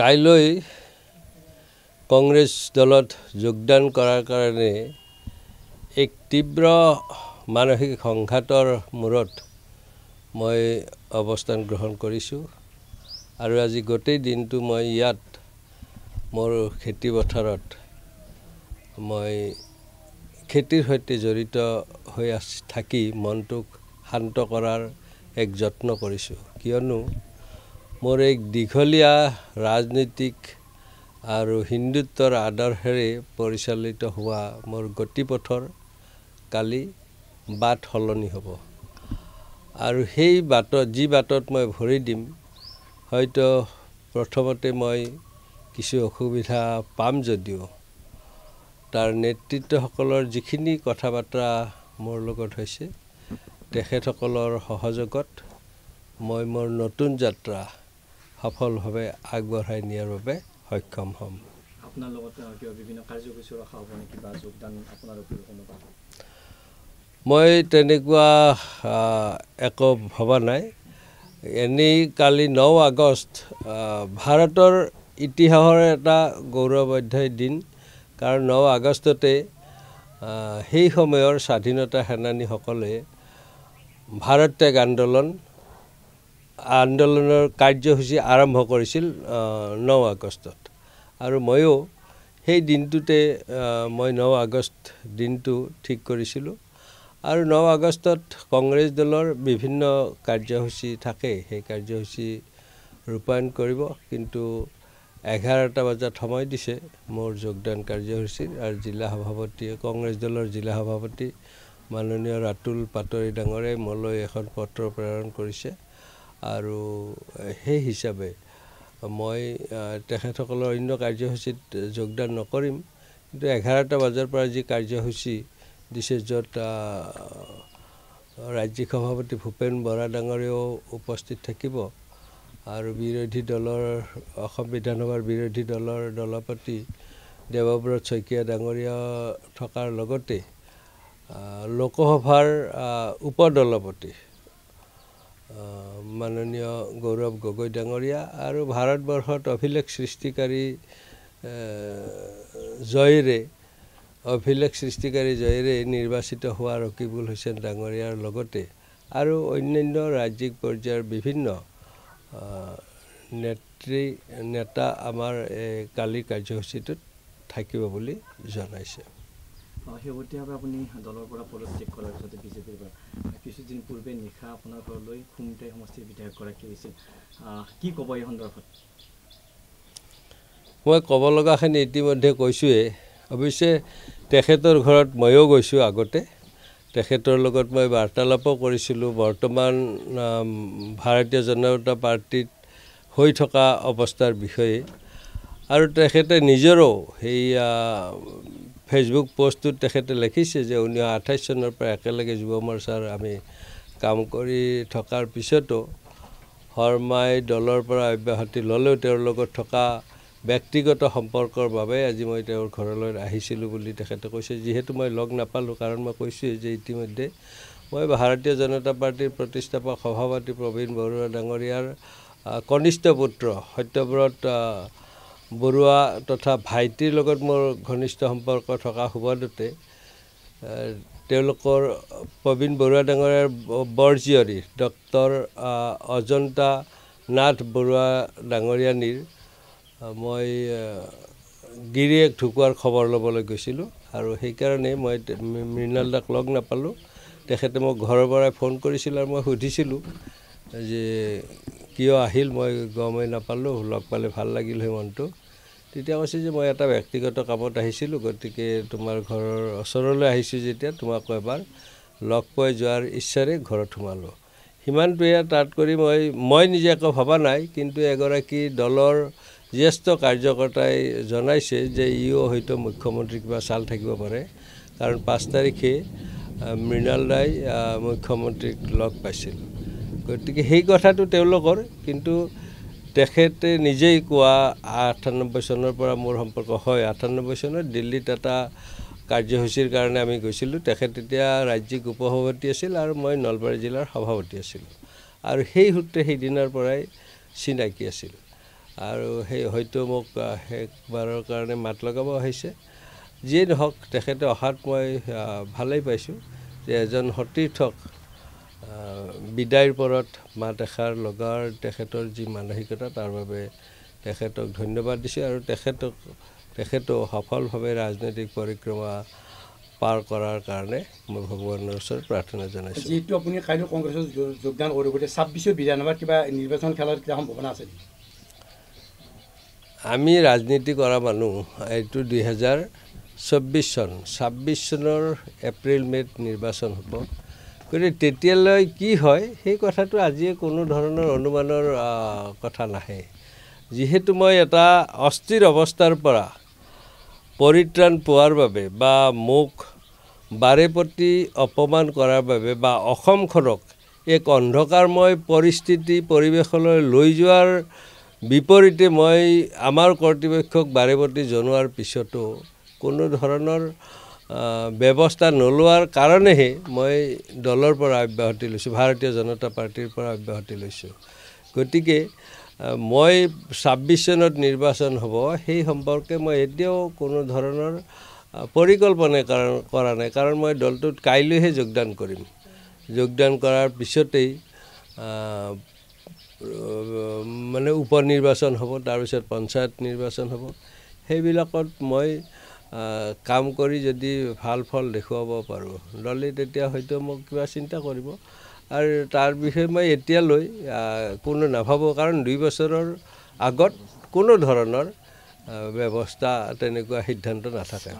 কাইলৈ কংগ্ৰেছ দলত যোগদান কৰাৰ কাৰণে এক তীব্ৰ মানসিক সংঘাতৰ মূৰত মই অৱস্থান গ্ৰহণ কৰিছোঁ আৰু আজি গোটেই দিনটো মই ইয়াত মোৰ খেতি পথাৰত মই খেতিৰ সৈতে জড়িত হৈ আছ থাকি মনটোক শান্ত কৰাৰ এক যত্ন কৰিছোঁ কিয়নো মোৰ এক দীঘলীয়া ৰাজনৈতিক আৰু হিন্দুত্বৰ আদৰ্শেৰে পৰিচালিত হোৱা মোৰ গতিপথৰ কালি বাট সলনি হ'ব আৰু সেই বাটত যি বাটত মই ভৰি দিম হয়তো প্ৰথমতে মই কিছু অসুবিধা পাম যদিও তাৰ নেতৃত্বসকলৰ যিখিনি কথা বাৰ্তা মোৰ লগত হৈছে তেখেতসকলৰ সহযোগত মই মোৰ নতুন যাত্ৰা সফলভাৱে আগবঢ়াই নিয়াৰ বাবে সক্ষম হ'ম মই তেনেকুৱা একো ভবা নাই এনেই কালি ন আগষ্ট ভাৰতৰ ইতিহাসৰ এটা গৌৰৱ অধ্যায় দিন কাৰণ ন আগষ্টতে সেই সময়ৰ স্বাধীনতা সেনানীসকলে ভাৰত ত্যাগ আন্দোলন আন্দোলনৰ কাৰ্যসূচী আৰম্ভ কৰিছিল ন আগষ্টত আৰু ময়ো সেই দিনটোতে মই ন আগষ্ট দিনটো ঠিক কৰিছিলোঁ আৰু ন আগষ্টত কংগ্ৰেছ দলৰ বিভিন্ন কাৰ্যসূচী থাকে সেই কাৰ্যসূচী ৰূপায়ণ কৰিব কিন্তু এঘাৰটা বজাত সময় দিছে মোৰ যোগদান কাৰ্যসূচীৰ আৰু জিলা সভাপতি কংগ্ৰেছ দলৰ জিলা সভাপতি মাননীয় ৰাতুল পাটৰি ডাঙৰে মোলৈ এখন পত্ৰ প্ৰেৰণ কৰিছে আৰু সেই হিচাপে মই তেখেতসকলৰ অন্য কাৰ্যসূচীত যোগদান নকৰিম কিন্তু এঘাৰটা বজাৰ পৰা যি কাৰ্যসূচী দিছে য'ত ৰাজ্যিক সভাপতি ভূপেন বৰা ডাঙৰীয়াও উপস্থিত থাকিব আৰু বিৰোধী দলৰ অসম বিধানসভাৰ বিৰোধী দলৰ দলপতি দেৱব্ৰত শইকীয়া ডাঙৰীয়া থকাৰ লগতে লোকসভাৰ উপদলপতি মাননীয় গৌৰৱ গগৈ ডাঙৰীয়া আৰু ভাৰতবৰ্ষত অভিলেখ সৃষ্টিকাৰী জয়েৰে অভিলেখ সৃষ্টিকাৰী জয়েৰে নিৰ্বাচিত হোৱা ৰকিবুল হুছেইন ডাঙৰীয়াৰ লগতে আৰু অন্যান্য ৰাজ্যিক পৰ্যায়ৰ বিভিন্ন নেত্ৰী নেতা আমাৰ এই কালি কাৰ্যসূচীটোত থাকিব বুলি জনাইছে শেহতীয়াভাৱে আপুনি দলৰ পৰা পদত্যাগ কৰাৰ পিছতে বিজেপিৰ পৰা কিছুদিন পূৰ্বে নিশা আপোনাৰ ঘৰলৈ খুমটাই সমষ্টিৰ বিধায়কগৰাকী হৈছিল কি ক'ব এই সন্দৰ্ভত মই ক'ব লগাখিনি ইতিমধ্যে কৈছোঁৱেই অৱশ্যে তেখেতৰ ঘৰত ময়ো গৈছোঁ আগতে তেখেতৰ লগত মই বাৰ্তালাপো কৰিছিলোঁ বৰ্তমান ভাৰতীয় জনতা পাৰ্টীত হৈ থকা অৱস্থাৰ বিষয়ে আৰু তেখেতে নিজৰো সেই ফেচবুক পষ্টটোত তেখেতে লিখিছে যে ঊনৈছশ আঠাইছ চনৰ পৰা একেলগে যুৱ মৰ্চাৰ আমি কাম কৰি থকাৰ পিছতো শৰ্মাই দলৰ পৰা অব্যাহতি ল'লেও তেওঁৰ লগত থকা ব্যক্তিগত সম্পৰ্কৰ বাবে আজি মই তেওঁৰ ঘৰলৈ আহিছিলোঁ বুলি তেখেতে কৈছে যিহেতু মই লগ নাপালোঁ কাৰণ মই কৈছোঁৱেই যে ইতিমধ্যে মই ভাৰতীয় জনতা পাৰ্টীৰ প্ৰতিষ্ঠাপক সভাপতি প্ৰবীণ বৰুৱা ডাঙৰীয়াৰ কনিষ্ঠ পুত্ৰ সত্যব্ৰত বৰুৱা তথা ভাইটিৰ লগত মোৰ ঘনিষ্ঠ সম্পৰ্ক থকা সুবাদতে তেওঁলোকৰ প্ৰবীণ বৰুৱা ডাঙৰীয়াৰ বৰজীয়ৰী ডক্টৰ অজন্তা নাথ বৰুৱা ডাঙৰীয়ানীৰ মই গিৰিয়েক ঢুকোৱাৰ খবৰ ল'বলৈ গৈছিলোঁ আৰু সেইকাৰণে মই মৃণালদাক লগ নাপালোঁ তেখেতে মোক ঘৰৰ পৰাই ফোন কৰিছিল আৰু মই সুধিছিলোঁ যে কিয় আহিল মই গমেই নাপালোঁ লগ পালে ভাল লাগিল সেই মনটো তেতিয়া কৈছে যে মই এটা ব্যক্তিগত কামত আহিছিলোঁ গতিকে তোমাৰ ঘৰৰ ওচৰলৈ আহিছোঁ যেতিয়া তোমাকো এবাৰ লগ পাই যোৱাৰ ইচ্ছাৰে ঘৰত সোমালোঁ সিমানটোৱে তাত কৰি মই মই নিজে একো ভবা নাই কিন্তু এগৰাকী দলৰ জ্যেষ্ঠ কাৰ্যকৰ্তাই জনাইছে যে ইও হয়তো মুখ্যমন্ত্ৰী কিবা চাল থাকিব পাৰে কাৰণ পাঁচ তাৰিখে মৃণাল ৰায় মুখ্যমন্ত্ৰীক লগ পাইছিলোঁ গতিকে সেই কথাটো তেওঁলোকৰ কিন্তু তেখেতে নিজেই কোৱা আঠানব্বৈ চনৰ পৰা মোৰ সম্পৰ্ক হয় আঠানব্বৈ চনত দিল্লীত এটা কাৰ্যসূচীৰ কাৰণে আমি গৈছিলোঁ তেখেত তেতিয়া ৰাজ্যিক উপসভাপতি আছিল আৰু মই নলবাৰী জিলাৰ সভাপতি আছিলোঁ আৰু সেই সূত্ৰে সেইদিনাৰ পৰাই চিনাকি আছিল আৰু সেই হয়তো মোক শেষবাৰৰ কাৰণে মাত লগাব আহিছে যিয়ে নহওক তেখেতে অহাত মই ভালেই পাইছোঁ যে এজন সতীৰ্থক বিদায়ৰ ওপৰত মা দেখাৰ লগাৰ তেখেতৰ যি মানসিকতা তাৰ বাবে তেখেতক ধন্যবাদ দিছে আৰু তেখেতক তেখেতো সফলভাৱে ৰাজনৈতিক পৰিক্ৰমা পাৰ কৰাৰ কাৰণে মই ভগৱানৰ ওচৰত প্ৰাৰ্থনা জনাইছোঁ যিহেতু আপুনি কাইলৈ কংগ্ৰেছত যোগদান কৰিব ছাব্বিছৰ বিধানসভাত কিবা নিৰ্বাচন খেলাৰ কিবা সম্ভাৱনা আছে নেকি আমি ৰাজনীতি কৰা মানুহ এইটো দুহেজাৰ চৌব্বিছ চন ছাব্বিছ চনৰ এপ্ৰিল মে'ত নিৰ্বাচন হ'ব গতিকে তেতিয়ালৈ কি হয় সেই কথাটো আজিয়ে কোনো ধৰণৰ অনুমানৰ কথা নাহে যিহেতু মই এটা অস্থিৰ অৱস্থাৰ পৰা পৰিত্ৰাণ পোৱাৰ বাবে বা মোক বাৰে প্ৰতি অপমান কৰাৰ বাবে বা অসমখনক এক অন্ধকাৰময় পৰিস্থিতি পৰিৱেশলৈ লৈ যোৱাৰ বিপৰীতে মই আমাৰ কৰ্তৃপক্ষক বাৰে প্ৰতি জনোৱাৰ পিছতো কোনো ধৰণৰ ব্যৱস্থা নোলোৱাৰ কাৰণেহে মই দলৰ পৰা অব্যাহতি লৈছোঁ ভাৰতীয় জনতা পাৰ্টীৰ পৰা অব্যাহতি লৈছোঁ গতিকে মই ছাব্বিছ চনত নিৰ্বাচন হ'ব সেই সম্পৰ্কে মই এতিয়াও কোনো ধৰণৰ পৰিকল্পনা কাৰণ কৰা নাই কাৰণ মই দলটোত কাইলৈহে যোগদান কৰিম যোগদান কৰাৰ পিছতেই মানে উপ নিৰ্বাচন হ'ব তাৰপিছত পঞ্চায়ত নিৰ্বাচন হ'ব সেইবিলাকত মই কাম কৰি যদি ভাল ফল দেখুৱাব পাৰোঁ ল'লে তেতিয়া হয়তো মোক কিবা চিন্তা কৰিব আৰু তাৰ বিষয়ে মই এতিয়ালৈ কোনো নাভাবোঁ কাৰণ দুই বছৰৰ আগত কোনো ধৰণৰ ব্যৱস্থা তেনেকুৱা সিদ্ধান্ত নাথাকে